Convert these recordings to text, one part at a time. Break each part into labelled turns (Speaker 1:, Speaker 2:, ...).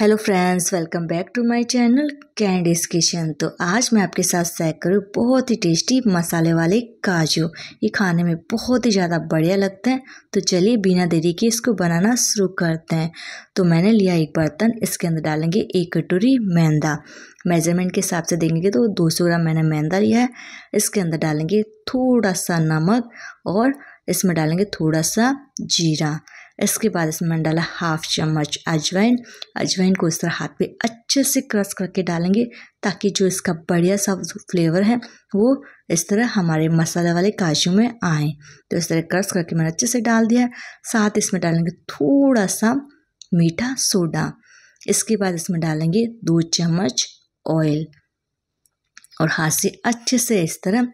Speaker 1: hello friends welcome back to my channel Candy's Kitchen तो आज मैं आपके साथ शेयर करूँ बहुत ही टेस्टी मसाले वाले काजू ये खाने में बहुत ही ज़्यादा बढ़िया लगते हैं तो चलिए बिना देरी के इसको बनाना शुरू करते हैं तो मैंने लिया एक बर्तन इसके अंदर डालेंगे एक कटोरी मैदा मेजरमेंट के हिसाब से देखेंगे तो दो ग्राम मैंने मैदा लिया है इसके अंदर डालेंगे थोड़ा सा नमक और इसमें डालेंगे थोड़ा सा जीरा इसके बाद इसमें मैंने डाला हाफ चम्मच अजवाइन अजवाइन को इस तरह हाथ पे अच्छे से क्रश करके डालेंगे ताकि जो इसका बढ़िया सा फ्लेवर है वो इस तरह हमारे मसाले वाले काजू में आए तो इस तरह क्रश करके मैंने अच्छे से डाल दिया साथ इसमें डालेंगे थोड़ा सा मीठा सोडा इसके बाद इसमें डालेंगे दो चम्मच ऑयल और हाथ से अच्छे से इस तरह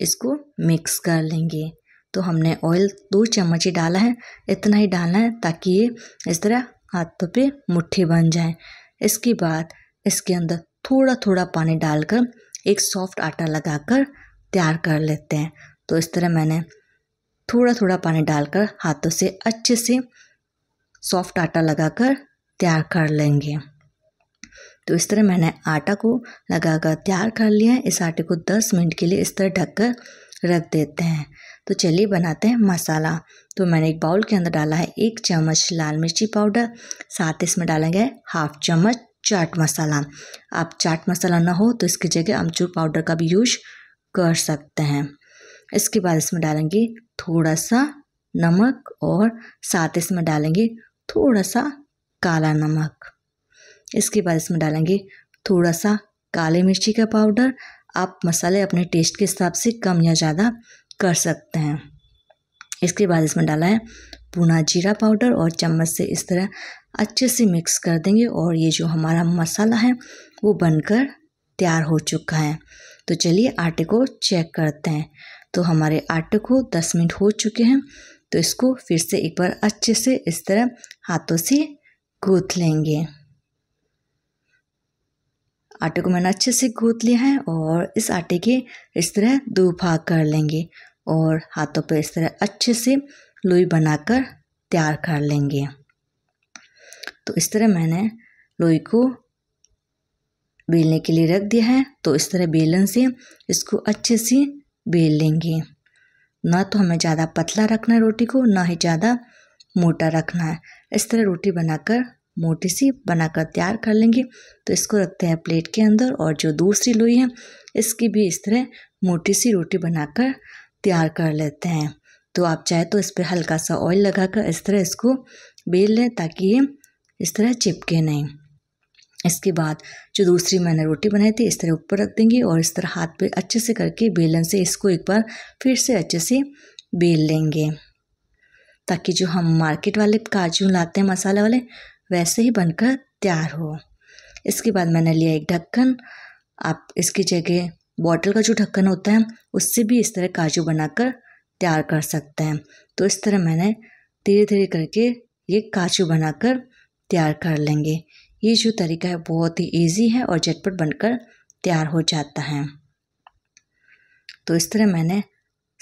Speaker 1: इसको मिक्स कर लेंगे तो हमने ऑयल दो चम्मच ही डाला है इतना ही डालना है ताकि ये इस तरह हाथों पे मुट्ठी बन जाए इसके बाद इसके अंदर थोड़ा थोड़ा पानी डालकर एक सॉफ्ट आटा लगाकर तैयार कर लेते हैं तो इस तरह मैंने थोड़ा थोड़ा पानी डालकर हाथों से अच्छे से सॉफ्ट आटा लगाकर तैयार कर लेंगे तो इस तरह मैंने आटा को लगाकर तैयार कर लिया है इस आटे को 10 मिनट के लिए इस तरह ढककर रख देते हैं तो चलिए बनाते हैं मसाला तो मैंने एक बाउल के अंदर डाला है एक चम्मच लाल मिर्ची पाउडर साथ इसमें डालेंगे हाफ चम्मच चाट मसाला आप चाट मसाला ना हो तो इसकी जगह अमचूर पाउडर का भी यूज कर सकते हैं इसके बाद इसमें डालेंगे थोड़ा सा नमक और साथ इसमें डालेंगे थोड़ा सा काला नमक इसके बाद इसमें डालेंगे थोड़ा सा काली मिर्ची का पाउडर आप मसाले अपने टेस्ट के हिसाब से कम या ज़्यादा कर सकते हैं इसके बाद इसमें डाला है पूना जीरा पाउडर और चम्मच से इस तरह अच्छे से मिक्स कर देंगे और ये जो हमारा मसाला है वो बनकर तैयार हो चुका है तो चलिए आटे को चेक करते हैं तो हमारे आटे को 10 मिनट हो चुके हैं तो इसको फिर से एक बार अच्छे से इस तरह हाथों से गूँथ लेंगे आटे को मैंने अच्छे से गूँथ लिया है और इस आटे के इस तरह दो भाग कर लेंगे और हाथों पर इस तरह अच्छे से लोई बनाकर तैयार कर लेंगे तो इस तरह मैंने लोई को बेलने के लिए रख दिया है तो इस तरह बेलन से इसको अच्छे से बेल लेंगे ना तो हमें ज़्यादा पतला रखना है रोटी को ना ही ज़्यादा मोटा रखना है इस तरह रोटी बनाकर मोटी सी बनाकर तैयार कर लेंगे तो इसको रखते हैं प्लेट के अंदर और जो दूसरी लोई है इसकी भी इस तरह मोटी सी रोटी बनाकर तैयार कर लेते हैं तो आप चाहे तो इस पर हल्का सा ऑयल लगाकर इस तरह इसको बेल लें ताकि ये इस तरह चिपके नहीं इसके बाद जो दूसरी मैंने रोटी बनाई थी इस तरह ऊपर रख देंगे और इस तरह हाथ पे अच्छे से करके बेलन से इसको एक बार फिर से अच्छे से बेल लेंगे ताकि जो हम मार्केट वाले काजू लाते हैं मसाले वाले वैसे ही बनकर तैयार हो इसके बाद मैंने लिया एक ढक्कन आप इसकी जगह बॉटल का जो ढक्कन होता है उससे भी इस तरह काजू बनाकर तैयार कर सकते हैं तो इस तरह मैंने धीरे धीरे करके ये काजू बनाकर तैयार कर लेंगे ये जो तरीका है बहुत ही इजी है और झटपट बनकर तैयार हो जाता है तो इस तरह मैंने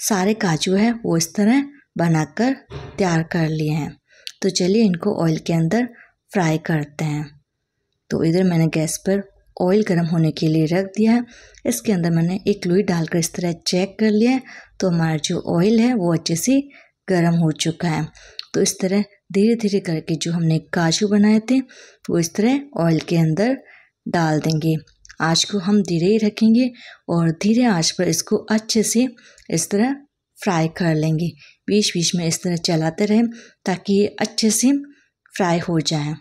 Speaker 1: सारे काजू है वो इस तरह बनाकर तैयार कर लिए हैं तो चलिए इनको ऑयल के अंदर फ्राई करते हैं तो इधर मैंने गैस पर ऑयल गर्म होने के लिए रख दिया है इसके अंदर मैंने एक लोई डालकर इस तरह चेक कर लिया है तो हमारा जो ऑयल है वो अच्छे से गर्म हो चुका है तो इस तरह धीरे धीरे करके जो हमने काजू बनाए थे वो इस तरह ऑयल के अंदर डाल देंगे आँच को हम धीरे ही रखेंगे और धीरे आँच पर इसको अच्छे से इस तरह फ्राई कर लेंगे बीच बीच में इस तरह चलाते रहें ताकि ये अच्छे से फ्राई हो जाए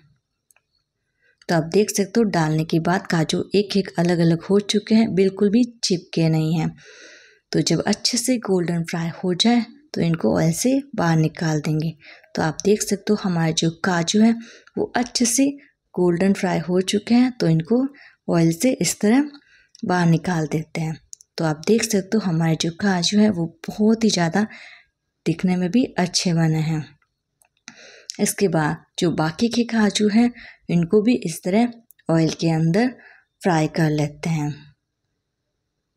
Speaker 1: तो आप देख सकते हो डालने के बाद काजू एक एक अलग अलग हो चुके हैं बिल्कुल भी चिपके नहीं हैं तो जब अच्छे से गोल्डन फ्राई हो जाए तो इनको ऑयल से बाहर निकाल देंगे तो आप देख सकते हो हमारे जो काजू हैं वो अच्छे से गोल्डन फ्राई हो चुके हैं तो इनको ऑयल से इस तरह बाहर निकाल देते हैं तो आप देख सकते हो हमारे जो काजू हैं वो बहुत ही ज़्यादा दिखने में भी अच्छे बने हैं इसके बाद जो बाकी के काजू हैं इनको भी इस तरह ऑयल के अंदर फ्राई कर लेते हैं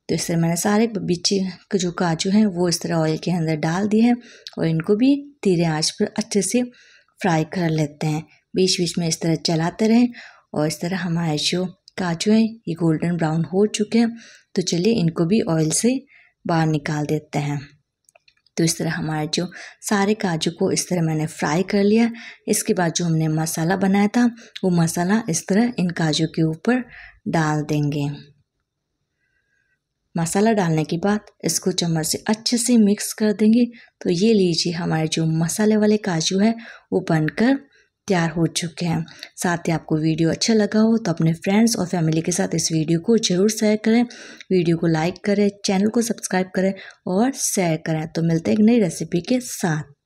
Speaker 1: तो इस तरह मैंने सारे बीचे के जो काजू हैं वो इस तरह ऑयल के अंदर डाल दिए हैं और इनको भी धीरे आँच पर अच्छे से फ्राई कर लेते हैं बीच बीच में इस तरह चलाते रहें और इस तरह हमारे जो काजू हैं ये गोल्डन ब्राउन हो चुके हैं तो चलिए इनको भी ऑयल से बाहर निकाल देते हैं तो इस तरह हमारे जो सारे काजू को इस तरह मैंने फ्राई कर लिया इसके बाद जो हमने मसाला बनाया था वो मसाला इस तरह इन काजू के ऊपर डाल देंगे मसाला डालने के बाद इसको चम्मच से अच्छे से मिक्स कर देंगे तो ये लीजिए हमारे जो मसाले वाले काजू है वो बनकर तैयार हो चुके हैं साथ ही आपको वीडियो अच्छा लगा हो तो अपने फ्रेंड्स और फैमिली के साथ इस वीडियो को ज़रूर शेयर करें वीडियो को लाइक करें चैनल को सब्सक्राइब करें और शेयर करें तो मिलते हैं एक नई रेसिपी के साथ